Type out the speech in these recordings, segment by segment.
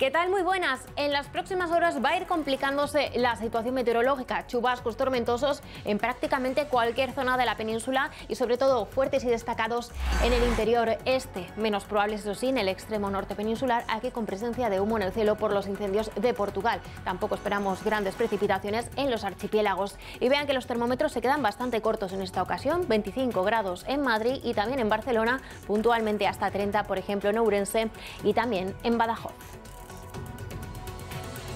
¿Qué tal? Muy buenas. En las próximas horas va a ir complicándose la situación meteorológica. Chubascos tormentosos en prácticamente cualquier zona de la península y sobre todo fuertes y destacados en el interior este. Menos probables, eso sí, en el extremo norte peninsular, aquí con presencia de humo en el cielo por los incendios de Portugal. Tampoco esperamos grandes precipitaciones en los archipiélagos. Y vean que los termómetros se quedan bastante cortos en esta ocasión. 25 grados en Madrid y también en Barcelona, puntualmente hasta 30, por ejemplo, en Ourense y también en Badajoz.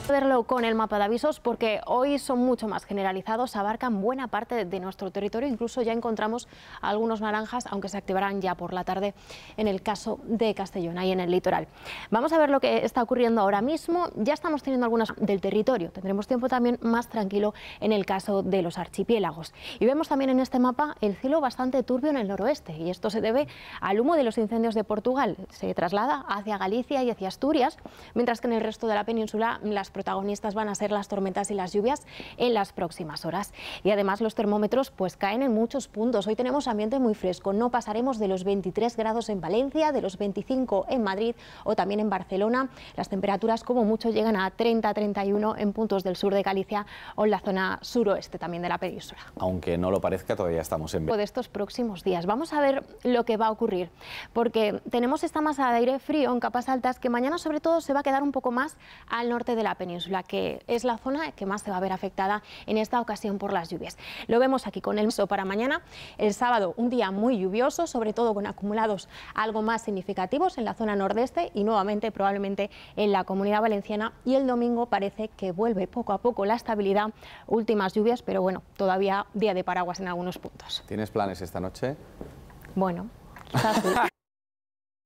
Verlo con el mapa de avisos porque hoy son mucho más generalizados, abarcan buena parte de nuestro territorio, incluso ya encontramos algunos naranjas, aunque se activarán ya por la tarde en el caso de Castellón, y en el litoral. Vamos a ver lo que está ocurriendo ahora mismo, ya estamos teniendo algunas del territorio, tendremos tiempo también más tranquilo en el caso de los archipiélagos. Y vemos también en este mapa el cielo bastante turbio en el noroeste y esto se debe al humo de los incendios de Portugal, se traslada hacia Galicia y hacia Asturias, mientras que en el resto de la península las protagonistas van a ser las tormentas y las lluvias en las próximas horas. Y además los termómetros pues caen en muchos puntos. Hoy tenemos ambiente muy fresco, no pasaremos de los 23 grados en Valencia, de los 25 en Madrid o también en Barcelona. Las temperaturas como mucho llegan a 30-31 en puntos del sur de Galicia o en la zona suroeste también de la península. Aunque no lo parezca, todavía estamos en... De estos próximos días. Vamos a ver lo que va a ocurrir, porque tenemos esta masa de aire frío en capas altas que mañana sobre todo se va a quedar un poco más al norte de la península que es la zona que más se va a ver afectada en esta ocasión por las lluvias. Lo vemos aquí con el meso para mañana. El sábado, un día muy lluvioso, sobre todo con acumulados algo más significativos en la zona nordeste y nuevamente probablemente en la comunidad valenciana. Y el domingo parece que vuelve poco a poco la estabilidad, últimas lluvias, pero bueno, todavía día de paraguas en algunos puntos. ¿Tienes planes esta noche? Bueno, quizás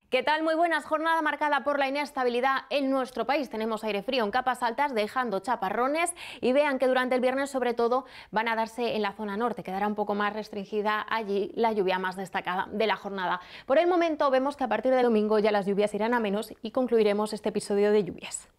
¿Qué tal? Muy buenas. Jornada marcada por la inestabilidad en nuestro país. Tenemos aire frío en capas altas, dejando chaparrones. Y vean que durante el viernes, sobre todo, van a darse en la zona norte. Quedará un poco más restringida allí la lluvia más destacada de la jornada. Por el momento, vemos que a partir de domingo ya las lluvias irán a menos y concluiremos este episodio de lluvias.